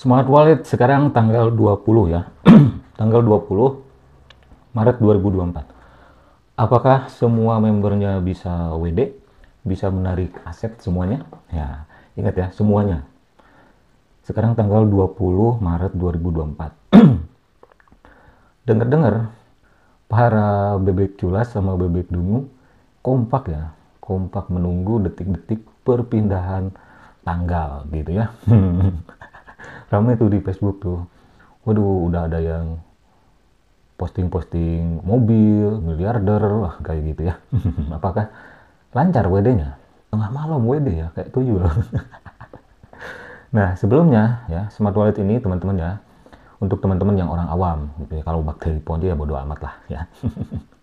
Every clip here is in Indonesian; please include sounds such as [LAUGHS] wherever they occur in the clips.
Smart Wallet sekarang tanggal 20 ya. [CLEARS THROAT] tanggal 20 Maret 2024. Apakah semua membernya bisa WD? Bisa menarik aset semuanya? Ya, ingat ya, semuanya. Sekarang tanggal 20 Maret 2024. [CLEARS THROAT] Dengar-dengar para bebek culas sama bebek dungu kompak ya, kompak menunggu detik-detik perpindahan tanggal gitu ya. [LAUGHS] rame tuh di Facebook tuh waduh udah ada yang posting-posting mobil miliarder wah kayak gitu ya [LAUGHS] apakah lancar WD-nya tengah malam WD ya kayak tujuh tuyul [LAUGHS] nah sebelumnya ya smart wallet ini teman-teman ya untuk teman-teman yang orang awam gitu ya kalau bakteri ponji ya bodo amat lah ya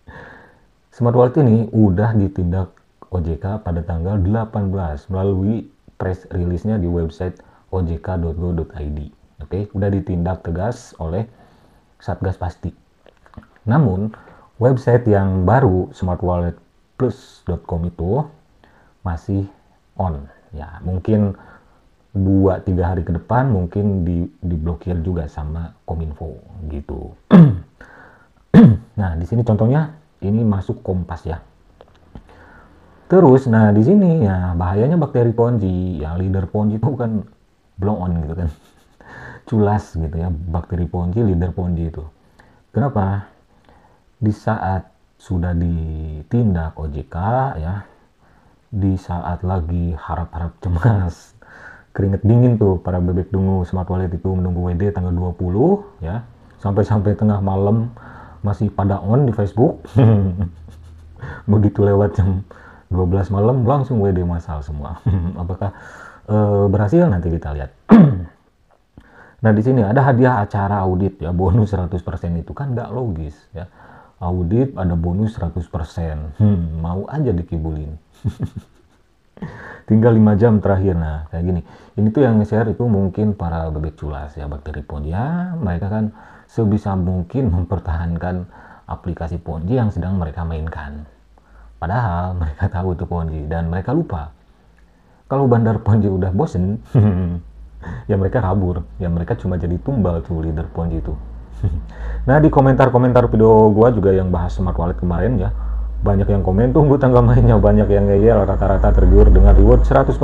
[LAUGHS] smart wallet ini udah ditindak OJK pada tanggal 18 melalui press rilisnya di website ojk.go.id. Oke, udah ditindak tegas oleh Satgas Pasti. Namun, website yang baru smartwalletplus.com itu masih on ya mungkin 2-3 hari ke depan mungkin di, diblokir juga sama kominfo gitu [CLEARS THROAT] nah di sini contohnya ini masuk kompas ya terus nah di sini ya bahayanya bakteri ponji ya leader ponji itu kan blow on gitu kan [LAUGHS] culas gitu ya bakteri ponji, leader ponji itu kenapa di saat sudah ditindak OJK ya di saat lagi harap-harap cemas [LAUGHS] keringet dingin tuh para bebek dungu smart wallet itu menunggu WD tanggal 20 ya sampai-sampai tengah malam masih pada on di Facebook [LAUGHS] begitu lewat jam 12 malam langsung WD masal semua apakah Eh, berhasil nanti kita lihat. [CLEARS THROAT] nah di sini ada hadiah acara audit ya bonus 100% itu kan nggak logis ya. Audit ada bonus 100%. Hmm, mau aja dikibulin. [LAUGHS] Tinggal 5 jam terakhir. Nah, kayak gini. Ini tuh yang share itu mungkin para bebek culas ya, bakteri ya Mereka kan sebisa mungkin mempertahankan aplikasi ponzi yang sedang mereka mainkan. Padahal mereka tahu itu ponzi dan mereka lupa kalau Bandar Ponji udah bosen, [LAUGHS] ya mereka kabur. Ya mereka cuma jadi tumbal tuh leader Ponji itu. [LAUGHS] nah di komentar-komentar video gua juga yang bahas smart wallet kemarin ya, banyak yang komen tunggu tanggal mainnya, banyak yang ngeyel rata-rata tergiur dengan reward 100%.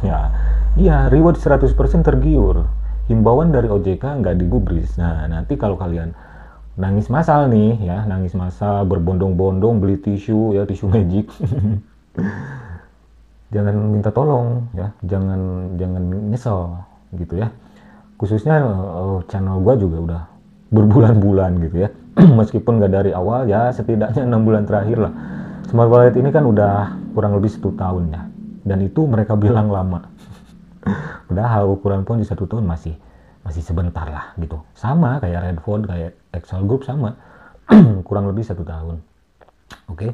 Ya, iya reward 100% tergiur. Himbauan dari OJK nggak digubris. Nah, nanti kalau kalian nangis masal nih ya, nangis masal berbondong-bondong beli tisu ya, tisu magic. [LAUGHS] jangan minta tolong ya jangan jangan nyesel gitu ya khususnya uh, channel gua juga udah berbulan-bulan gitu ya [CLEARS THROAT] meskipun gak dari awal ya setidaknya enam bulan terakhir lah Smart Wallet ini kan udah kurang lebih satu tahun ya dan itu mereka bilang lama [LAUGHS] padahal ukuran pun di satu tahun masih masih sebentar lah gitu sama kayak Redford kayak Excel Group sama [CLEARS THROAT] kurang lebih satu tahun oke okay?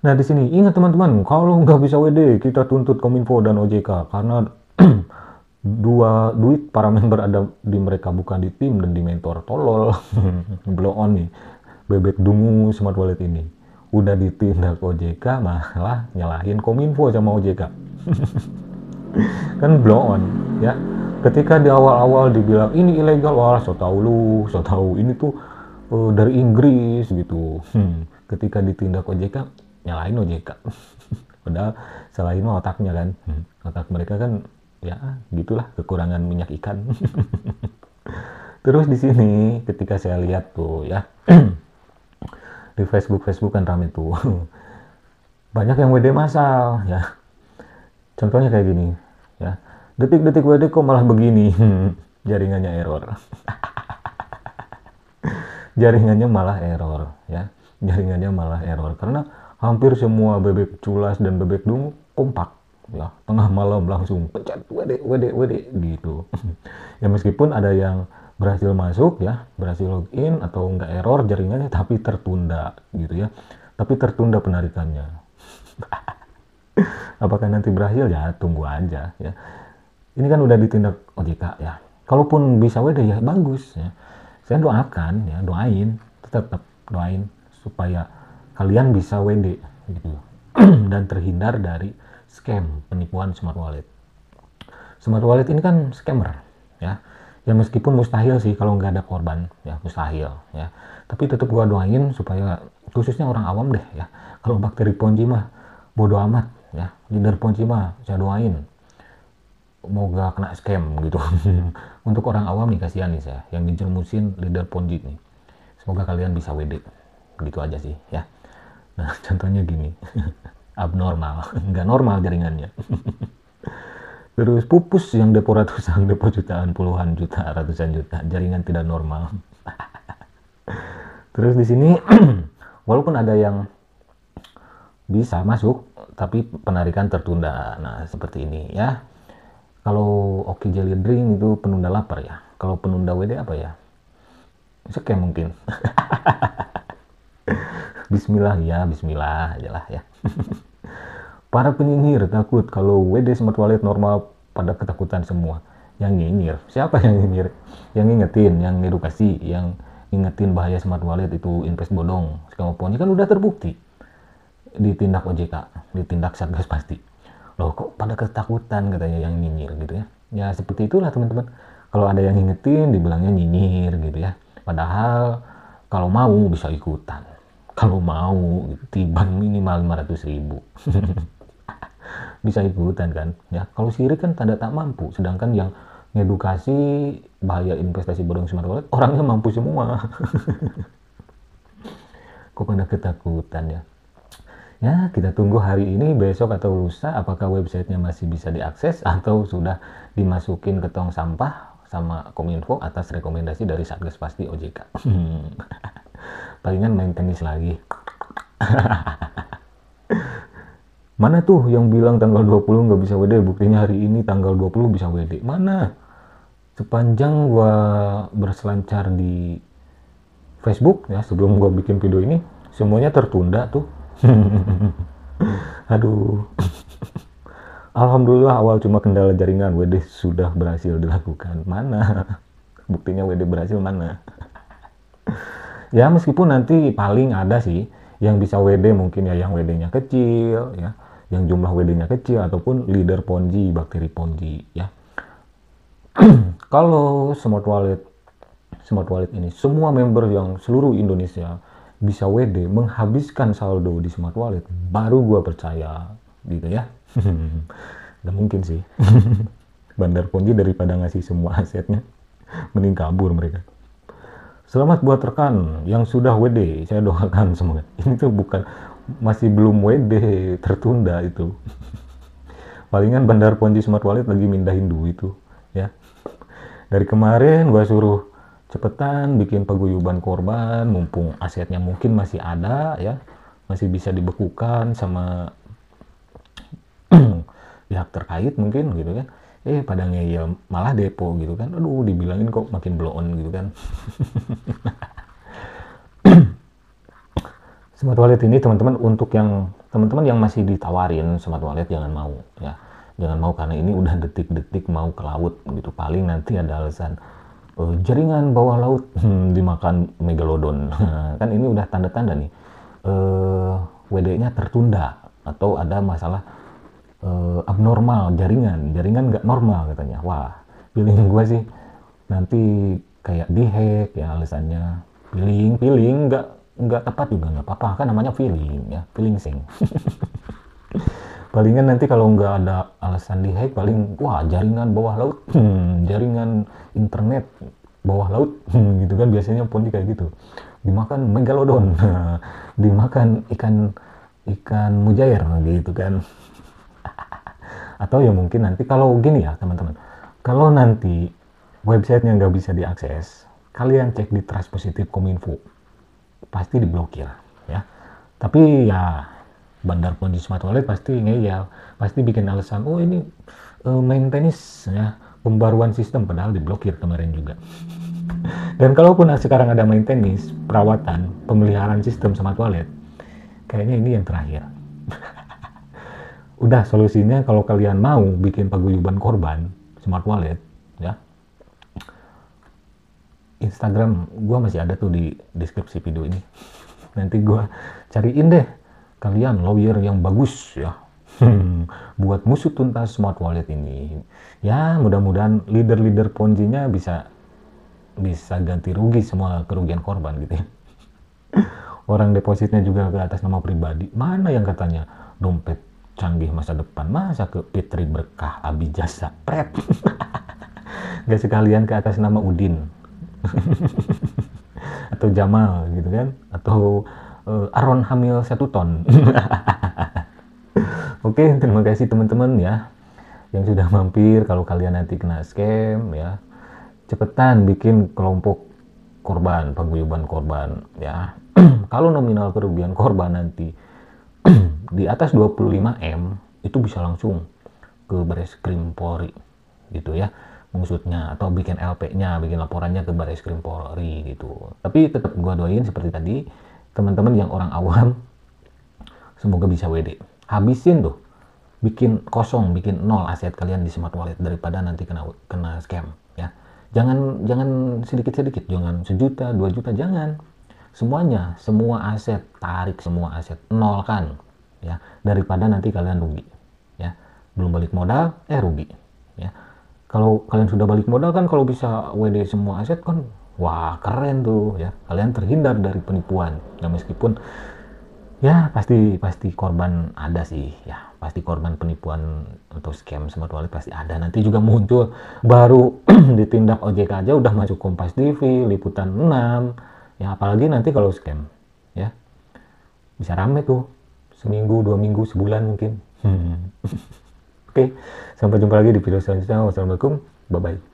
Nah di sini ingat teman-teman, kalau nggak bisa WD kita tuntut Kominfo dan OJK karena [CLEARS THROAT] dua duit para member ada di mereka bukan di tim dan di mentor tolol [LAUGHS] blow on nih bebek dungu smart wallet ini udah ditindak OJK malah nyalahin kominfo sama OJK [LAUGHS] kan blow on ya ketika di awal-awal dibilang ini ilegal wah so tau lu so tau ini tuh uh, dari Inggris gitu hmm. ketika ditindak OJK nyalain OJK [LAUGHS] padahal selain otaknya kan hmm. otak mereka kan ya gitulah kekurangan minyak ikan [LAUGHS] terus di sini ketika saya lihat tuh ya [CLEARS THROAT] di Facebook Facebook kan ramai tuh [LAUGHS] banyak yang WD masal ya contohnya kayak gini ya detik-detik WD kok malah begini jaringannya error jaringannya malah error ya jaringannya malah error karena hampir semua bebek culas dan bebek dungu kompak ya tengah malam langsung pencet wede wede wede gitu [LAUGHS] ya meskipun ada yang berhasil masuk ya berhasil login atau enggak error jaringannya tapi tertunda gitu ya tapi tertunda penarikannya [LAUGHS] apakah nanti berhasil ya tunggu aja ya ini kan udah ditindak OJK ya kalaupun bisa wede ya bagus ya saya doakan ya doain tetap, tetap doain supaya kalian bisa WD gitu [CLEARS THROAT] dan terhindar dari scam penipuan smart wallet. Smart wallet ini kan scammer ya. Ya meskipun mustahil sih kalau nggak ada korban ya mustahil ya. Tapi tetap gua doain supaya khususnya orang awam deh ya. Kalau bakteri ponji mah bodo amat ya. Leader ponji mah saya doain moga kena scam gitu. [LAUGHS] Untuk orang awam nih kasihan nih saya yang dijermusin leader ponji nih. Semoga kalian bisa WD. Gitu aja sih ya. Nah, [LAUGHS] contohnya gini. [LAUGHS] Abnormal, [LAUGHS] nggak normal jaringannya. Terus pupus yang depo ratusan, depo jutaan, puluhan juta, ratusan juta, jaringan tidak normal. Terus di sini [CLEARS THROAT] walaupun ada yang bisa masuk tapi penarikan tertunda. Nah, seperti ini ya. Kalau oke jelly drink itu penunda lapar ya. Kalau penunda WD apa ya? Seke mungkin. Bismillah ya, Bismillah aja lah ya. [LAUGHS] Para penyinyir takut kalau WD Smart Wallet normal pada ketakutan semua. Yang nyinyir, siapa yang nyinyir? Yang ngingetin, yang edukasi, yang ingetin bahaya smart wallet itu invest bodong. Sekarang pun kan udah terbukti. Ditindak OJK, ditindak Satgas pasti. Loh kok pada ketakutan katanya yang nyinyir gitu ya. Ya seperti itulah teman-teman. Kalau ada yang ingetin, dibilangnya nyinyir gitu ya. Padahal kalau mau bisa ikutan kalau mau tiban minimal 500 ribu [LAUGHS] bisa ikutan kan ya kalau sirik kan tanda tak mampu sedangkan yang edukasi bahaya investasi bodong smart wallet orangnya mampu semua [LAUGHS] kok pada ketakutan ya ya kita tunggu hari ini besok atau lusa apakah websitenya masih bisa diakses atau sudah dimasukin ke tong sampah sama kominfo atas rekomendasi dari satgas pasti OJK [LAUGHS] palingan main tenis lagi [LAUGHS] mana tuh yang bilang tanggal 20 nggak bisa WD buktinya hari ini tanggal 20 bisa WD mana sepanjang gua berselancar di Facebook ya sebelum gua bikin video ini semuanya tertunda tuh [LAUGHS] aduh [LAUGHS] Alhamdulillah awal cuma kendala jaringan WD sudah berhasil dilakukan mana buktinya WD berhasil mana ya meskipun nanti paling ada sih yang bisa WD mungkin ya yang WD-nya kecil ya yang jumlah WD-nya kecil ataupun leader ponji bakteri ponji ya [CLEARS THROAT] kalau smart wallet smart wallet ini semua member yang seluruh Indonesia bisa WD menghabiskan saldo di smart wallet baru gua percaya gitu ya [LAUGHS] nggak mungkin sih [LAUGHS] bandar ponji daripada ngasih semua asetnya mending kabur mereka Selamat buat rekan yang sudah WD. Saya doakan semoga. [LAUGHS] Ini tuh bukan masih belum WD, tertunda itu. [LAUGHS] Palingan Bandar Ponji Smart Wallet lagi mindahin duit itu, ya. Dari kemarin gua suruh cepetan bikin paguyuban korban, mumpung asetnya mungkin masih ada ya, masih bisa dibekukan sama [CLEARS THROAT] pihak terkait mungkin gitu kan. Ya eh pada ngeyel ya, ya malah depo gitu kan aduh dibilangin kok makin blow on gitu kan [COUGHS] smart wallet ini teman-teman untuk yang teman-teman yang masih ditawarin smart wallet jangan mau ya jangan mau karena ini udah detik-detik mau ke laut gitu paling nanti ada alasan uh, jaringan bawah laut hmm, dimakan megalodon [LAUGHS] kan ini udah tanda-tanda nih uh, eh, WD-nya tertunda atau ada masalah uh, abnormal jaringan jaringan nggak normal katanya wah feeling gue sih nanti kayak dihack ya alasannya feeling feeling nggak nggak tepat juga nggak apa-apa kan namanya feeling ya feeling sing [LAUGHS] palingan nanti kalau nggak ada alasan dihack paling wah jaringan bawah laut hmm, jaringan internet bawah laut hmm, gitu kan biasanya pun kayak gitu dimakan megalodon [LAUGHS] dimakan ikan ikan mujair gitu kan atau ya mungkin nanti kalau gini ya teman-teman kalau nanti websitenya nggak bisa diakses kalian cek di trust positif kominfo pasti diblokir ya tapi ya bandar pun di smart wallet pasti ya pasti bikin alasan oh ini uh, main ya pembaruan sistem padahal diblokir kemarin juga [LAUGHS] dan kalaupun sekarang ada maintenance perawatan pemeliharaan sistem smart wallet kayaknya ini yang terakhir udah solusinya kalau kalian mau bikin paguyuban korban smart wallet ya Instagram gue masih ada tuh di deskripsi video ini nanti gue cariin deh kalian lawyer yang bagus ya [LAUGHS] buat musuh tuntas smart wallet ini ya mudah-mudahan leader-leader ponzinya bisa bisa ganti rugi semua kerugian korban gitu ya [LAUGHS] orang depositnya juga ke atas nama pribadi mana yang katanya dompet canggih masa depan masa ke Fitri Berkah Abi Jasa Pret [LAUGHS] gak sekalian ke atas nama Udin [LAUGHS] atau Jamal gitu kan atau uh, eh, Aron Hamil satu ton [LAUGHS] oke terima kasih teman-teman ya yang sudah mampir kalau kalian nanti kena scam ya cepetan bikin kelompok korban paguyuban korban ya [CLEARS THROAT] kalau nominal kerugian korban nanti [CLEARS THROAT] di atas 25 m itu bisa langsung ke baris krim polri gitu ya maksudnya atau bikin LP-nya bikin laporannya ke baris krim polri gitu tapi tetap gua doain seperti tadi teman-teman yang orang awam semoga bisa WD habisin tuh bikin kosong bikin nol aset kalian di smart wallet daripada nanti kena kena scam ya jangan jangan sedikit sedikit jangan sejuta dua juta jangan semuanya semua aset tarik semua aset nol kan ya daripada nanti kalian rugi ya belum balik modal eh rugi ya kalau kalian sudah balik modal kan kalau bisa WD semua aset kan wah keren tuh ya kalian terhindar dari penipuan ya meskipun ya pasti pasti korban ada sih ya pasti korban penipuan untuk scam smart wallet pasti ada nanti juga muncul baru [CLEARS THROAT] ditindak OJK aja udah masuk Kompas TV liputan 6 ya apalagi nanti kalau scam ya bisa rame tuh seminggu, dua minggu, sebulan mungkin. Hmm. Oke, okay. sampai jumpa lagi di video selanjutnya. Wassalamualaikum, bye-bye.